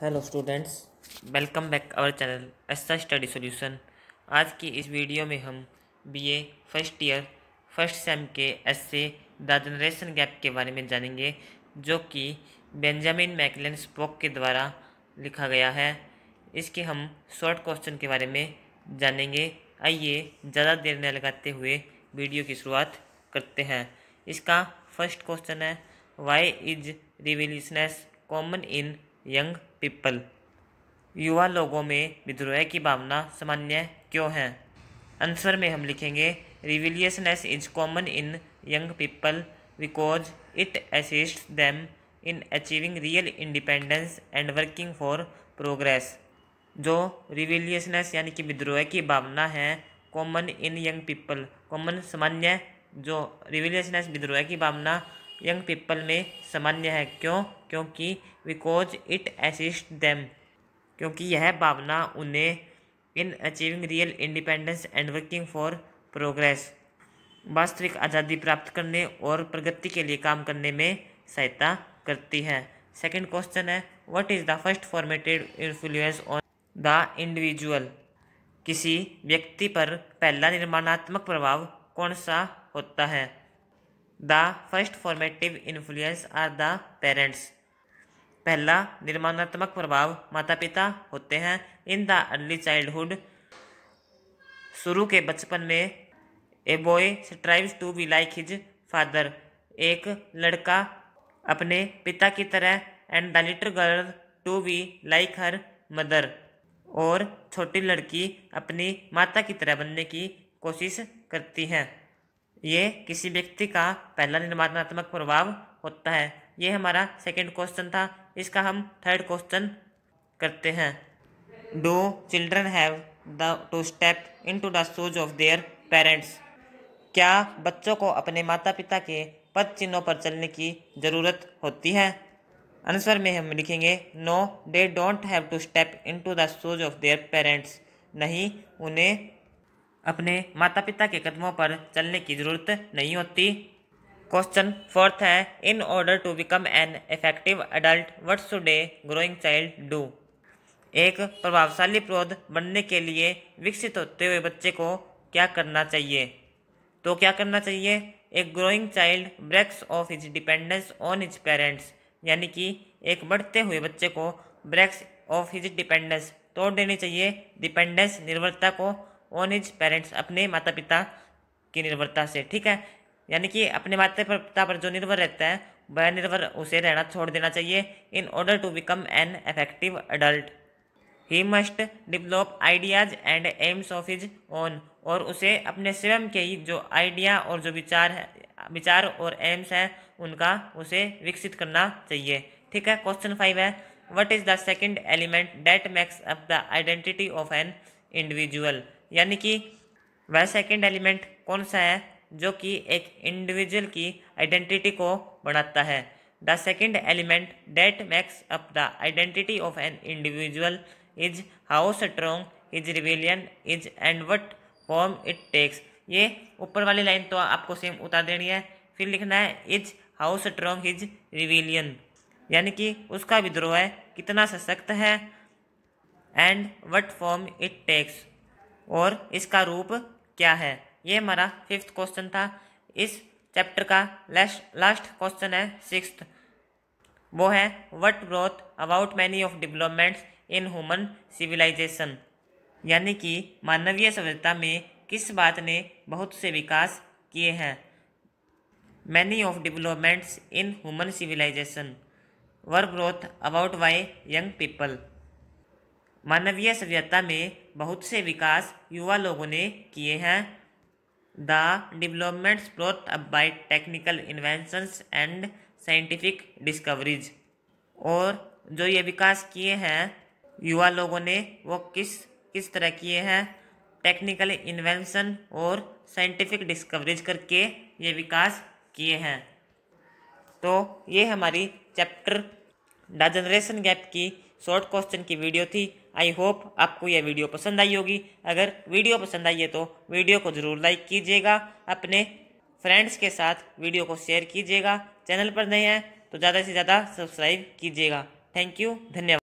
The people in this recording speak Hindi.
hello students welcome back our channel एस्सा स्टडी सॉल्यूशन आज की इस वीडियो में हम BA first year first sem के एस्से द जनरेशन गैप के बारे में जानेंगे जो कि बेंजामिन मैकलन स्पोक के द्वारा लिखा गया है इसके हम शॉर्ट क्वेश्चन के बारे में जानेंगे आइए ज़्यादा देर न लगाते हुए वीडियो की शुरुआत करते हैं इसका फर्स्ट क्वेश्चन है why is rebelliousness common in young people युवा लोगों में विद्रोह की भावना सामान्य क्यों है आंसर में हम लिखेंगे rebelliousness is common in young people because it assist them in achieving real independence and working for progress जो रिविलियसनेस यानी कि विद्रोह की भावना है common in young people common सामान्य जो रिविलियसनेस विद्रोह की भावना यंग पीपल में सामान्य है क्यों क्योंकि बिकॉज इट असिस्ट देम क्योंकि यह भावना उन्हें in achieving real independence and working for progress वास्तविक आज़ादी प्राप्त करने और प्रगति के लिए काम करने में सहायता करती है सेकंड क्वेश्चन है what is the first formatted influence on the individual किसी व्यक्ति पर पहला निर्माणात्मक प्रभाव कौन सा होता है the first formative influence are the parents पहला निर्माणात्मक प्रभाव माता पिता होते हैं इन द अर्ली चाइल्डहुड शुरू के बचपन में a boy strives to be like his father एक लड़का अपने पिता की तरह and the little girl to be like her mother और छोटी लड़की अपनी माता की तरह बनने की कोशिश करती हैं ये किसी व्यक्ति का पहला निर्माणात्मक प्रभाव होता है ये हमारा सेकेंड क्वेश्चन था इसका हम थर्ड क्वेश्चन करते हैं do children have the to step into the shoes of their parents क्या बच्चों को अपने माता पिता के पद चिन्हों पर चलने की ज़रूरत होती है आंसर में हम लिखेंगे no they don't have to step into the shoes of their parents नहीं उन्हें अपने माता पिता के कदमों पर चलने की जरूरत नहीं होती क्वेश्चन फोर्थ है in order to become an effective adult what should a growing child do एक प्रभावशाली प्रोध बनने के लिए विकसित होते हुए बच्चे को क्या करना चाहिए तो क्या करना चाहिए a growing child breaks off his dependence on his parents यानी कि एक बढ़ते हुए बच्चे को ब्रेक्स ऑफ हिज डिपेंडेंस तोड़ देनी चाहिए डिपेंडेंस निर्भरता को ऑन हिज पेरेंट्स अपने माता पिता की निर्भरता से ठीक है यानी कि अपने माता पिता पर जो निर्भर रहता है वह निर्भर उसे रहना छोड़ देना चाहिए in order to become an effective adult he must develop ideas and aims of his own और उसे अपने स्वयं के ही जो आइडिया और जो विचार है विचार और एम्स हैं उनका उसे विकसित करना चाहिए ठीक है क्वेश्चन फाइव है what is the second element that makes up the identity of an individual यानी कि वह सेकंड एलिमेंट कौन सा है जो कि एक इंडिविजुअल की आइडेंटिटी को बढ़ाता है the second element that makes up the identity of an individual is how strong his rebellion is and what form it takes ये ऊपर वाली लाइन तो आपको सेम उतार देनी है फिर लिखना है is how strong his rebellion यानी कि उसका विद्रोह कितना सशक्त है and what form it takes और इसका रूप क्या है ये हमारा फिफ्थ क्वेश्चन था इस चैप्टर का लास्ट लास्ट क्वेश्चन है सिक्स वो है what brought about many of developments in human civilization यानी कि मानवीय सभ्यता में किस बात ने बहुत से विकास किए हैं many of developments in human civilization were brought about by young people मानवीय सभ्यता में बहुत से विकास युवा लोगों ने किए हैं the developments brought up by technical inventions and scientific discoveries और जो ये विकास किए हैं युवा लोगों ने वो किस किस तरह किए हैं टेक्निकल इन्वेंशन और साइंटिफिक डिस्कवरीज करके ये विकास किए हैं तो ये हमारी चैप्टर द जनरेशन गैप की शॉर्ट क्वेश्चन की वीडियो थी आई होप आपको यह वीडियो पसंद आई होगी अगर वीडियो पसंद आई है तो वीडियो को ज़रूर लाइक कीजिएगा अपने फ्रेंड्स के साथ वीडियो को शेयर कीजिएगा चैनल पर नए हैं तो ज़्यादा से ज़्यादा सब्सक्राइब कीजिएगा थैंक यू धन्यवाद